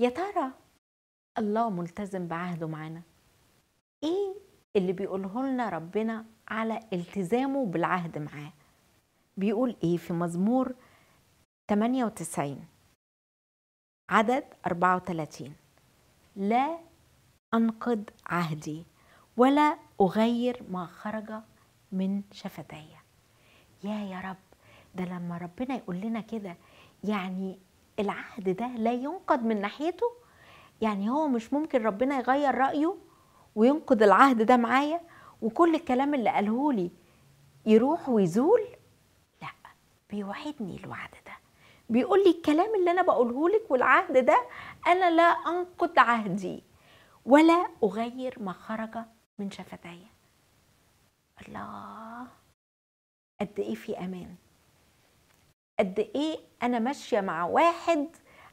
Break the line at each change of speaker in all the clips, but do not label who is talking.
يا ترى الله ملتزم بعهده معانا ايه اللي بيقوله لنا ربنا على التزامه بالعهد معاه بيقول ايه في مزمور 98 عدد 34 لا انقض عهدي ولا اغير ما خرج من شفتي يا يا رب ده لما ربنا يقول لنا كده يعني العهد ده لا ينقض من ناحيته يعني هو مش ممكن ربنا يغير رأيه وينقض العهد ده معايا وكل الكلام اللي قاله لي يروح ويزول لا بيوعدني الوعد ده بيقول لي الكلام اللي انا بقوله لك والعهد ده انا لا انقض عهدي ولا اغير ما خرج من شفتي الله قد ايه في امان قد ايه انا ماشيه مع واحد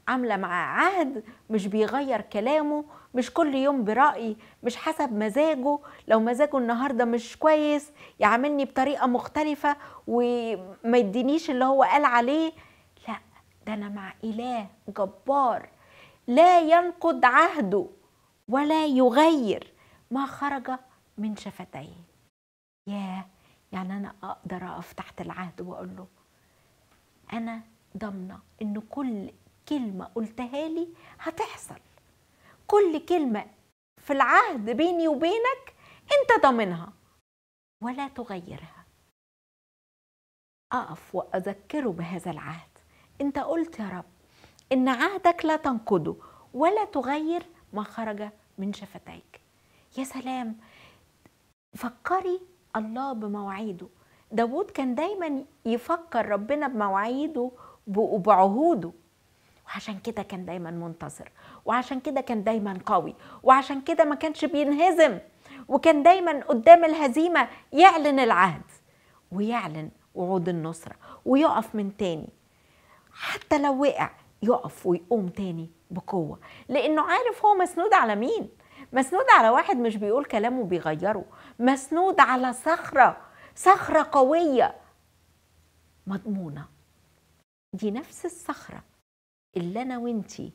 عامله معاه عهد مش بيغير كلامه مش كل يوم برايي مش حسب مزاجه لو مزاجه النهارده مش كويس يعاملني بطريقه مختلفه وما يدينيش اللي هو قال عليه لا ده انا مع اله جبار لا ينقض عهده ولا يغير ما خرج من شفتيه ياه يعني انا اقدر اقف تحت العهد واقول له انا ضامنه ان كل كلمه قلتها لي هتحصل كل كلمه في العهد بيني وبينك انت ضامنها ولا تغيرها اقف واذكره بهذا العهد انت قلت يا رب ان عهدك لا تنقضه ولا تغير ما خرج من شفتيك يا سلام فكري الله بمواعيده داوود كان دايما يفكر ربنا بمواعيده وبعهوده وعشان كده كان دايما منتصر وعشان كده كان دايما قوي وعشان كده ما كانش بينهزم وكان دايما قدام الهزيمة يعلن العهد ويعلن وعود النصرة ويقف من تاني حتى لو وقع يقف ويقوم تاني بقوة لأنه عارف هو مسنود على مين مسنود على واحد مش بيقول كلامه بيغيره مسنود على صخرة صخرة قوية مضمونة دي نفس الصخرة اللي أنا وإنتي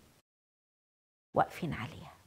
واقفين عليها